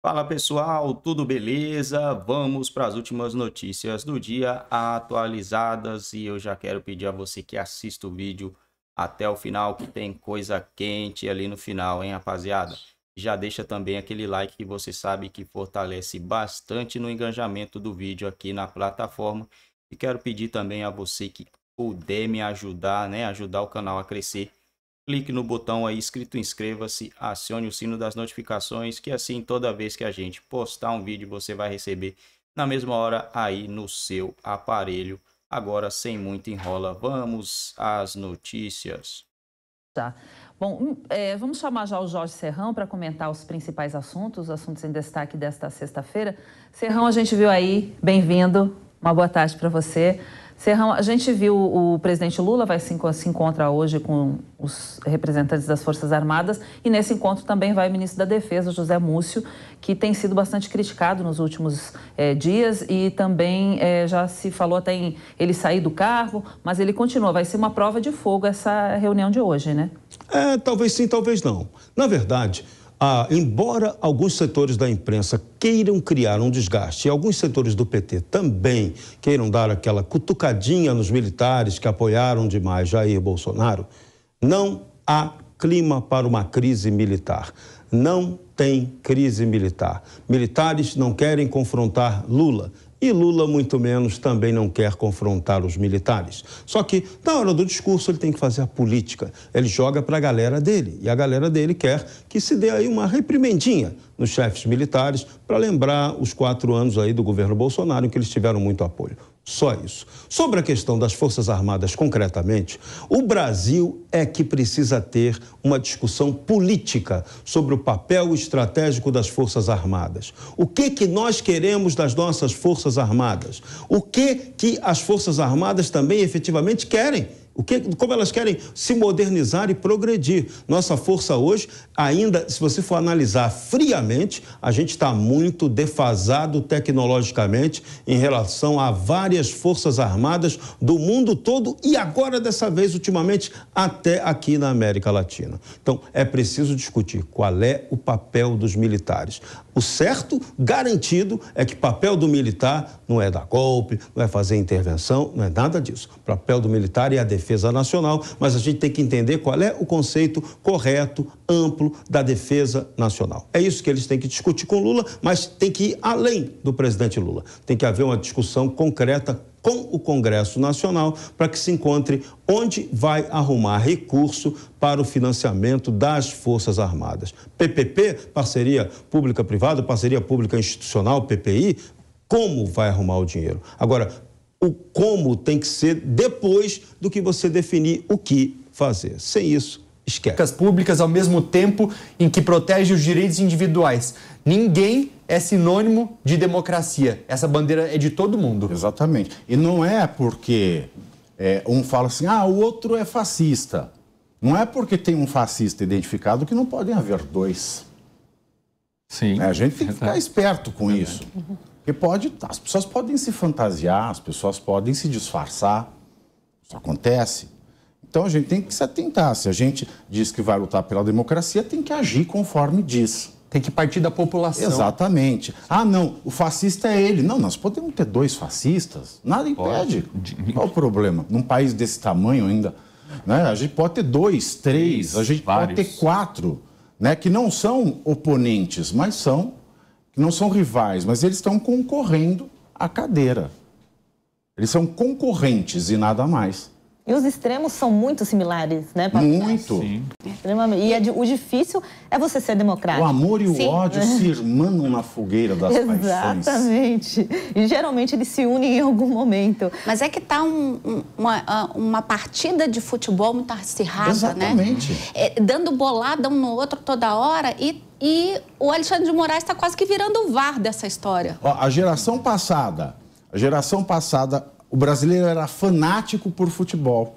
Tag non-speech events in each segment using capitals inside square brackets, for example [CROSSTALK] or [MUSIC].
Fala pessoal, tudo beleza? Vamos para as últimas notícias do dia atualizadas e eu já quero pedir a você que assista o vídeo até o final que tem coisa quente ali no final, hein, rapaziada? Já deixa também aquele like que você sabe que fortalece bastante no engajamento do vídeo aqui na plataforma. E quero pedir também a você que puder me ajudar, né, ajudar o canal a crescer, clique no botão aí escrito inscreva-se, acione o sino das notificações, que assim toda vez que a gente postar um vídeo você vai receber na mesma hora aí no seu aparelho. Agora, sem muito enrola, vamos às notícias. Tá. Bom, hum, é, vamos chamar já o Jorge Serrão para comentar os principais assuntos, os assuntos em destaque desta sexta-feira. Serrão, a gente viu aí, bem-vindo, uma boa tarde para você. Serrão, a gente viu o presidente Lula vai se, se encontra hoje com os representantes das Forças Armadas e nesse encontro também vai o ministro da Defesa, José Múcio, que tem sido bastante criticado nos últimos é, dias e também é, já se falou até em ele sair do cargo, mas ele continua. Vai ser uma prova de fogo essa reunião de hoje, né? É, talvez sim, talvez não. Na verdade, ah, embora alguns setores da imprensa queiram criar um desgaste e alguns setores do PT também queiram dar aquela cutucadinha nos militares que apoiaram demais Jair Bolsonaro, não há clima para uma crise militar. Não tem crise militar. Militares não querem confrontar Lula. E Lula, muito menos, também não quer confrontar os militares. Só que, na hora do discurso, ele tem que fazer a política. Ele joga para a galera dele. E a galera dele quer que se dê aí uma reprimendinha nos chefes militares para lembrar os quatro anos aí do governo Bolsonaro, em que eles tiveram muito apoio. Só isso. Sobre a questão das Forças Armadas, concretamente, o Brasil é que precisa ter uma discussão política sobre o papel estratégico das Forças Armadas. O que, que nós queremos das nossas Forças Armadas? O que, que as Forças Armadas também efetivamente querem? O que, como elas querem se modernizar e progredir. Nossa força hoje, ainda, se você for analisar friamente, a gente está muito defasado tecnologicamente em relação a várias forças armadas do mundo todo e agora, dessa vez, ultimamente, até aqui na América Latina. Então, é preciso discutir qual é o papel dos militares. O certo, garantido, é que papel do militar não é dar golpe, não é fazer intervenção, não é nada disso. O papel do militar é a defesa defesa nacional, mas a gente tem que entender qual é o conceito correto, amplo da defesa nacional. É isso que eles têm que discutir com Lula, mas tem que ir além do presidente Lula. Tem que haver uma discussão concreta com o Congresso Nacional para que se encontre onde vai arrumar recurso para o financiamento das Forças Armadas. PPP, parceria pública-privada, parceria pública institucional, PPI, como vai arrumar o dinheiro? Agora, o como tem que ser depois do que você definir o que fazer. Sem isso, esquece. Públicas ao mesmo tempo em que protege os direitos individuais. Ninguém é sinônimo de democracia. Essa bandeira é de todo mundo. Exatamente. E não é porque é, um fala assim, ah, o outro é fascista. Não é porque tem um fascista identificado que não podem haver dois. Sim. É, a gente tem que ficar esperto com isso. Porque pode, tá, as pessoas podem se fantasiar, as pessoas podem se disfarçar. Isso acontece. Então a gente tem que se atentar. Se a gente diz que vai lutar pela democracia, tem que agir conforme diz. Tem que partir da população. Exatamente. Ah, não, o fascista é ele. Não, nós podemos ter dois fascistas. Nada impede. Pode. Qual o problema? Num país desse tamanho ainda, né? A gente pode ter dois, três, a gente vários. pode ter quatro, né? Que não são oponentes, mas são não são rivais, mas eles estão concorrendo à cadeira. Eles são concorrentes e nada mais. E os extremos são muito similares, né, Paulo? Muito. Sim. Extremamente. E é de, o difícil é você ser democrático. O amor e o Sim. ódio se irmanam na fogueira das Exatamente. [LAUGHS] paixões. Exatamente. E geralmente eles se unem em algum momento. Mas é que tá um, uma, ah, uma partida de futebol muito acirrada, Exatamente. né? Exatamente. É, dando bolada um no outro toda hora e e o Alexandre de Moraes está quase que virando o VAR dessa história. Ó, a geração passada, a geração passada o brasileiro era fanático por futebol.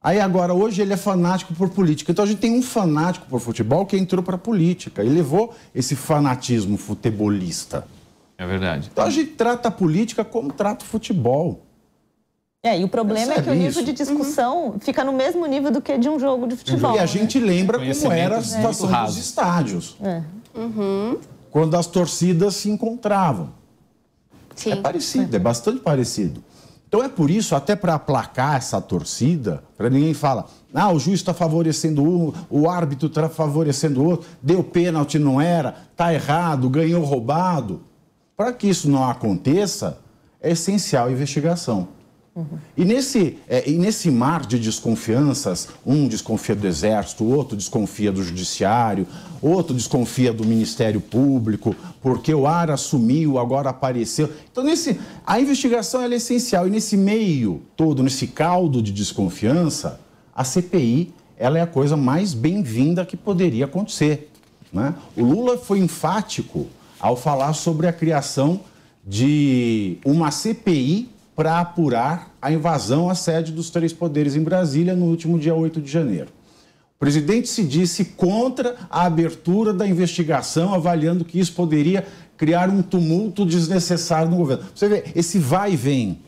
Aí agora, hoje ele é fanático por política. Então a gente tem um fanático por futebol que entrou para política e levou esse fanatismo futebolista. É verdade. Então a gente trata a política como trata o futebol. É, e o problema é que o nível isso. de discussão uhum. fica no mesmo nível do que de um jogo de futebol. E a gente né? lembra como era a situação é. dos estádios. É. Uhum. Quando as torcidas se encontravam. Sim. É parecido, é bastante parecido. Então é por isso, até para aplacar essa torcida, para ninguém fala, ah, o juiz está favorecendo um, o árbitro está favorecendo o outro, deu pênalti, não era, está errado, ganhou roubado. Para que isso não aconteça, é essencial a investigação. Uhum. E, nesse, é, e nesse mar de desconfianças, um desconfia do Exército, outro desconfia do Judiciário, outro desconfia do Ministério Público, porque o ar assumiu, agora apareceu. Então, nesse, a investigação é essencial. E nesse meio todo, nesse caldo de desconfiança, a CPI ela é a coisa mais bem-vinda que poderia acontecer. Né? O Lula foi enfático ao falar sobre a criação de uma CPI para apurar a invasão à sede dos três poderes em Brasília no último dia 8 de janeiro. O presidente se disse contra a abertura da investigação, avaliando que isso poderia criar um tumulto desnecessário no governo. Você vê, esse vai e vem.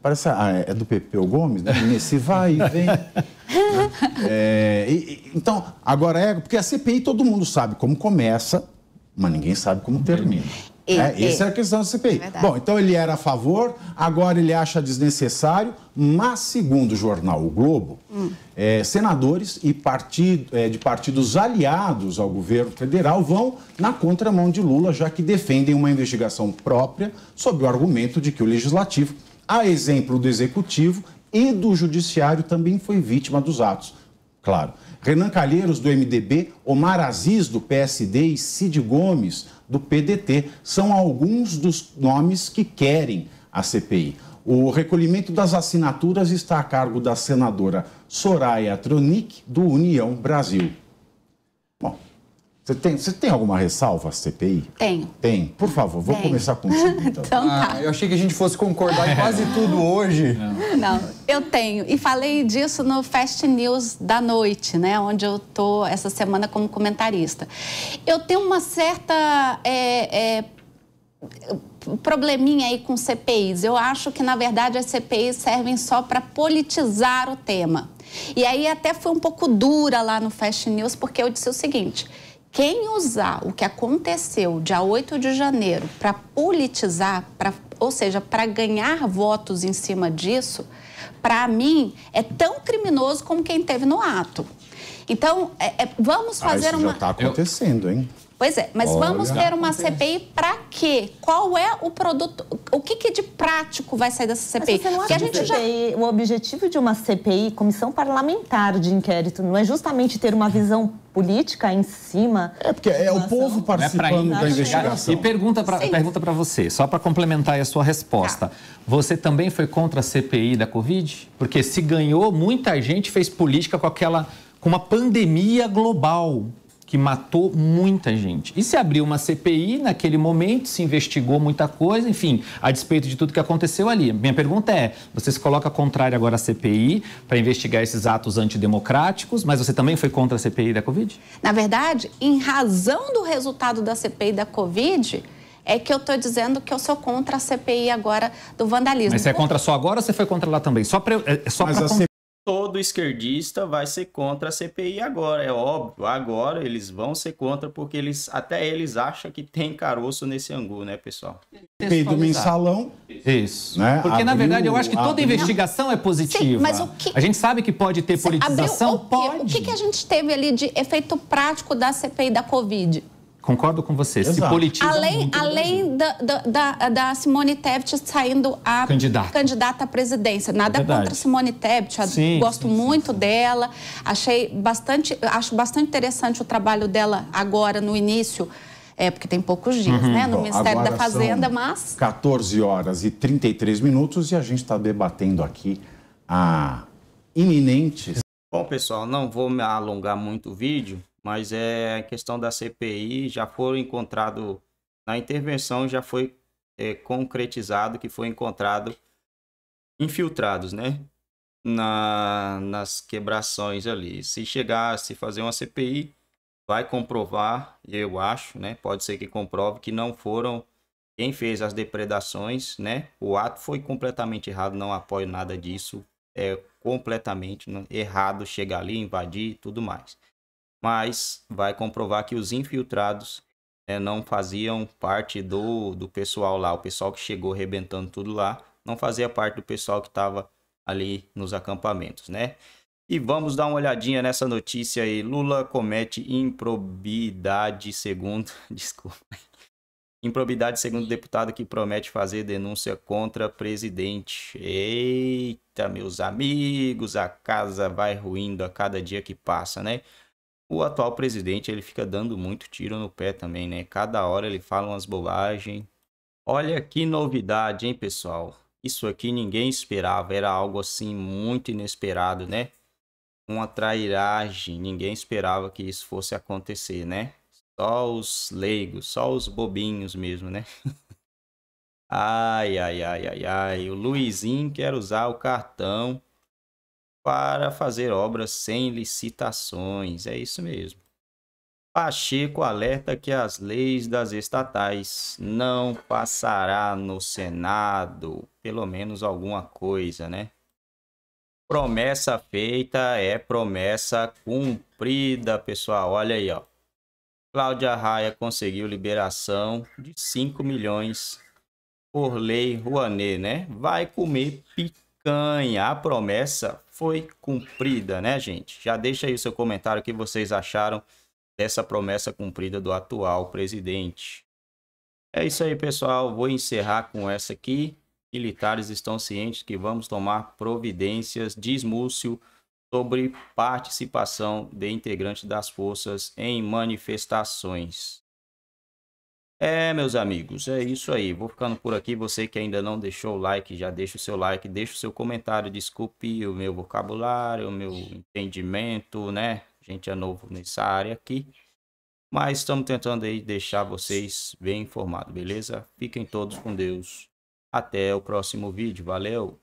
Parece, ah, é do Pepeu Gomes, né? Esse vai e vem. [LAUGHS] É, e, então, agora é. Porque a CPI todo mundo sabe como começa, mas ninguém sabe como termina e, é, e. É, é. Essa é a questão da CPI. É Bom, então ele era a favor, agora ele acha desnecessário, mas, segundo o jornal O Globo, hum. é, senadores e partido, é, de partidos aliados ao governo federal vão na contramão de Lula, já que defendem uma investigação própria sob o argumento de que o legislativo, a exemplo do executivo e do judiciário, também foi vítima dos atos. Claro. Renan Calheiros, do MDB, Omar Aziz, do PSD e Cid Gomes, do PDT, são alguns dos nomes que querem a CPI. O recolhimento das assinaturas está a cargo da senadora Soraya Tronic, do União Brasil. Bom, você tem, você tem alguma ressalva à CPI? Tenho. Tem? Por favor, vou Tenho. começar contigo então. [LAUGHS] então ah, tá. Ah, eu achei que a gente fosse concordar em quase tudo hoje. Não. Não. Eu tenho. E falei disso no Fast News da noite, né? Onde eu tô essa semana como comentarista. Eu tenho uma certa. É, é, probleminha aí com CPIs. Eu acho que, na verdade, as CPIs servem só para politizar o tema. E aí até foi um pouco dura lá no Fast News, porque eu disse o seguinte: quem usar o que aconteceu dia 8 de janeiro para politizar, para ou seja, para ganhar votos em cima disso, para mim, é tão criminoso como quem teve no ato. Então, é, é, vamos fazer ah, isso uma. Isso já está acontecendo, hein? Pois é, mas Olha, vamos ter uma CPI para quê? Qual é o produto? O que, que de prático vai sair dessa CPI? Mas você não acha que a gente CPI, já... o objetivo de uma CPI, comissão parlamentar de inquérito, não é justamente ter uma visão política em cima? É porque é o povo é participando é da investigação. E pergunta para pergunta para você, só para complementar a sua resposta. Tá. Você também foi contra a CPI da Covid? Porque se ganhou, muita gente fez política com aquela com uma pandemia global que matou muita gente. E se abriu uma CPI naquele momento, se investigou muita coisa, enfim, a despeito de tudo que aconteceu ali. Minha pergunta é: você se coloca contrário agora à CPI para investigar esses atos antidemocráticos, mas você também foi contra a CPI da Covid? Na verdade, em razão do resultado da CPI da Covid, é que eu estou dizendo que eu sou contra a CPI agora do vandalismo. Mas você é contra só agora ou você foi contra lá também? Só para é, é só todo esquerdista vai ser contra a CPI agora, é óbvio. Agora eles vão ser contra porque eles até eles acham que tem caroço nesse angu, né, pessoal? CPI do mensalão. Isso. Né? Porque abriu, na verdade eu acho que toda abriu. investigação é positiva. Sim, mas o que... A gente sabe que pode ter politização, abriu, o pode. O que, que a gente teve ali de efeito prático da CPI da Covid? Concordo com você. Exato. Se politiza além, além da, da, da, Simone Tebet saindo a candidata, candidata à presidência. Nada Verdade. contra Simone Tebet. gosto sim, muito sim, dela. Achei bastante, acho bastante interessante o trabalho dela agora no início. É, porque tem poucos dias, uhum. né? No Bom, Ministério da Fazenda, mas. 14 horas e 33 minutos e a gente está debatendo aqui a iminente. Bom, pessoal, não vou me alongar muito o vídeo mas é a questão da CPI já foram encontrado na intervenção já foi é, concretizado que foi encontrado infiltrados, né? Na, nas quebrações ali. Se chegar, se fazer uma CPI, vai comprovar, eu acho, né? Pode ser que comprove que não foram quem fez as depredações, né? O ato foi completamente errado, não apoio nada disso. É completamente errado chegar ali, invadir e tudo mais mas vai comprovar que os infiltrados né, não faziam parte do, do pessoal lá. O pessoal que chegou arrebentando tudo lá não fazia parte do pessoal que estava ali nos acampamentos, né? E vamos dar uma olhadinha nessa notícia aí. Lula comete improbidade segundo... [LAUGHS] Desculpa. Improbidade segundo deputado que promete fazer denúncia contra presidente. Eita, meus amigos, a casa vai ruindo a cada dia que passa, né? o atual presidente ele fica dando muito tiro no pé também, né? Cada hora ele fala umas bobagens. Olha que novidade, hein, pessoal? Isso aqui ninguém esperava, era algo assim muito inesperado, né? Uma trairagem, ninguém esperava que isso fosse acontecer, né? Só os leigos, só os bobinhos mesmo, né? [LAUGHS] ai, ai, ai, ai, ai. O Luizinho quer usar o cartão para fazer obras sem licitações. É isso mesmo. Pacheco alerta que as leis das estatais não passará no Senado, pelo menos alguma coisa, né? Promessa feita é promessa cumprida, pessoal. Olha aí, ó. Cláudia Raia conseguiu liberação de 5 milhões por lei Rouanet, né? Vai comer picanha. A promessa foi cumprida, né, gente? Já deixa aí o seu comentário o que vocês acharam dessa promessa cumprida do atual presidente. É isso aí, pessoal. Vou encerrar com essa aqui. Militares estão cientes que vamos tomar providências, diz Múcio, sobre participação de integrantes das forças em manifestações. É, meus amigos, é isso aí. Vou ficando por aqui. Você que ainda não deixou o like, já deixa o seu like, deixa o seu comentário. Desculpe o meu vocabulário, o meu entendimento, né? A gente é novo nessa área aqui. Mas estamos tentando aí deixar vocês bem informados, beleza? Fiquem todos com Deus. Até o próximo vídeo. Valeu!